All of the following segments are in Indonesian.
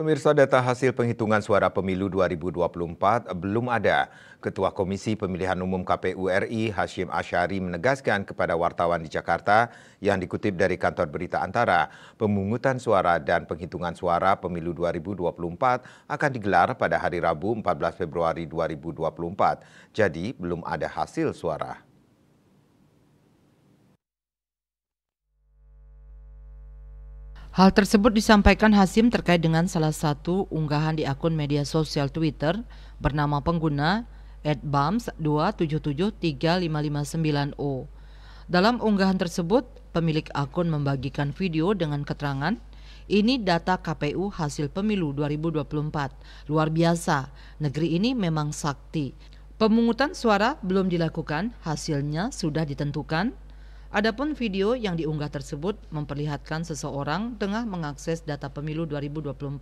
Pemirsa data hasil penghitungan suara pemilu 2024 belum ada. Ketua Komisi Pemilihan Umum KPU RI Hashim Ashari menegaskan kepada wartawan di Jakarta yang dikutip dari kantor berita Antara, pemungutan suara dan penghitungan suara pemilu 2024 akan digelar pada hari Rabu 14 Februari 2024. Jadi belum ada hasil suara. Hal tersebut disampaikan Hasim terkait dengan salah satu unggahan di akun media sosial Twitter bernama pengguna bams o Dalam unggahan tersebut, pemilik akun membagikan video dengan keterangan ini data KPU hasil pemilu 2024. Luar biasa, negeri ini memang sakti. Pemungutan suara belum dilakukan, hasilnya sudah ditentukan, Adapun video yang diunggah tersebut memperlihatkan seseorang tengah mengakses data pemilu 2024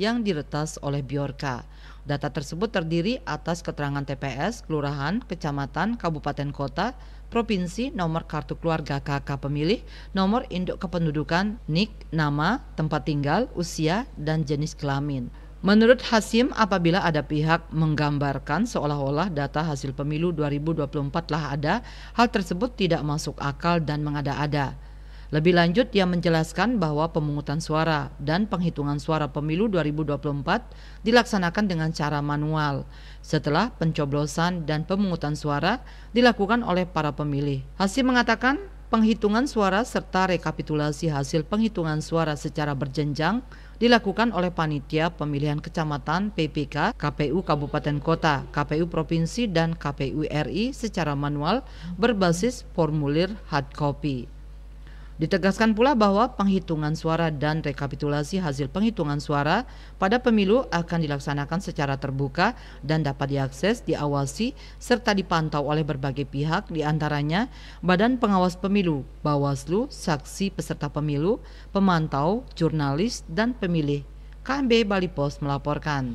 yang diretas oleh Biorka. Data tersebut terdiri atas keterangan TPS, kelurahan, kecamatan, kabupaten kota, provinsi, nomor kartu keluarga KK pemilih, nomor induk kependudukan, NIK, nama, tempat tinggal, usia, dan jenis kelamin. Menurut Hasim, apabila ada pihak menggambarkan seolah-olah data hasil pemilu 2024 lah ada, hal tersebut tidak masuk akal dan mengada-ada. Lebih lanjut, ia menjelaskan bahwa pemungutan suara dan penghitungan suara pemilu 2024 dilaksanakan dengan cara manual setelah pencoblosan dan pemungutan suara dilakukan oleh para pemilih. Hasim mengatakan, penghitungan suara serta rekapitulasi hasil penghitungan suara secara berjenjang dilakukan oleh panitia pemilihan kecamatan PPK, KPU Kabupaten Kota, KPU Provinsi dan KPU RI secara manual berbasis formulir hard copy. Ditegaskan pula bahwa penghitungan suara dan rekapitulasi hasil penghitungan suara pada pemilu akan dilaksanakan secara terbuka dan dapat diakses, diawasi, serta dipantau oleh berbagai pihak diantaranya Badan Pengawas Pemilu, Bawaslu, Saksi Peserta Pemilu, Pemantau, Jurnalis, dan Pemilih. KMB Bali Post melaporkan.